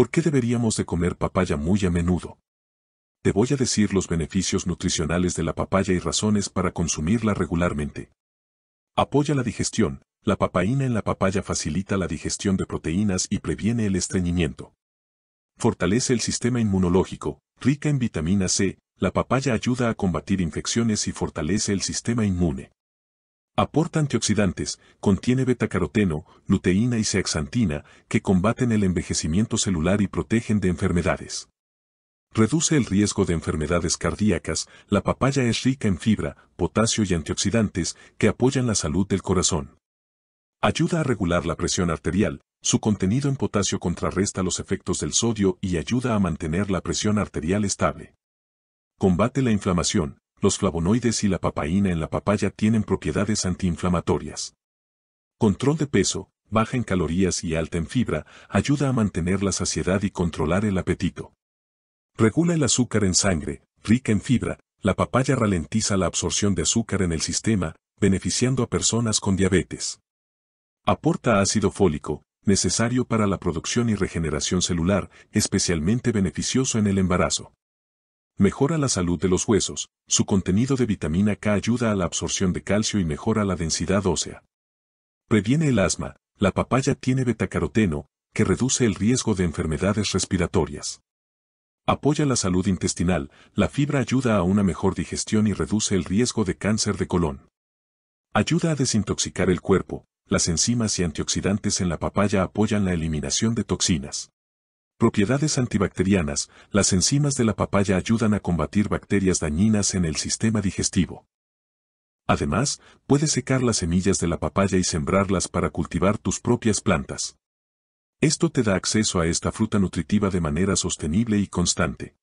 ¿Por qué deberíamos de comer papaya muy a menudo? Te voy a decir los beneficios nutricionales de la papaya y razones para consumirla regularmente. Apoya la digestión. La papaína en la papaya facilita la digestión de proteínas y previene el estreñimiento. Fortalece el sistema inmunológico. Rica en vitamina C, la papaya ayuda a combatir infecciones y fortalece el sistema inmune. Aporta antioxidantes, contiene betacaroteno, luteína y zeaxantina, que combaten el envejecimiento celular y protegen de enfermedades. Reduce el riesgo de enfermedades cardíacas, la papaya es rica en fibra, potasio y antioxidantes que apoyan la salud del corazón. Ayuda a regular la presión arterial, su contenido en potasio contrarresta los efectos del sodio y ayuda a mantener la presión arterial estable. Combate la inflamación, los flavonoides y la papaína en la papaya tienen propiedades antiinflamatorias. Control de peso, baja en calorías y alta en fibra, ayuda a mantener la saciedad y controlar el apetito. Regula el azúcar en sangre, rica en fibra, la papaya ralentiza la absorción de azúcar en el sistema, beneficiando a personas con diabetes. Aporta ácido fólico, necesario para la producción y regeneración celular, especialmente beneficioso en el embarazo. Mejora la salud de los huesos, su contenido de vitamina K ayuda a la absorción de calcio y mejora la densidad ósea. Previene el asma, la papaya tiene betacaroteno, que reduce el riesgo de enfermedades respiratorias. Apoya la salud intestinal, la fibra ayuda a una mejor digestión y reduce el riesgo de cáncer de colon. Ayuda a desintoxicar el cuerpo, las enzimas y antioxidantes en la papaya apoyan la eliminación de toxinas. Propiedades antibacterianas, las enzimas de la papaya ayudan a combatir bacterias dañinas en el sistema digestivo. Además, puedes secar las semillas de la papaya y sembrarlas para cultivar tus propias plantas. Esto te da acceso a esta fruta nutritiva de manera sostenible y constante.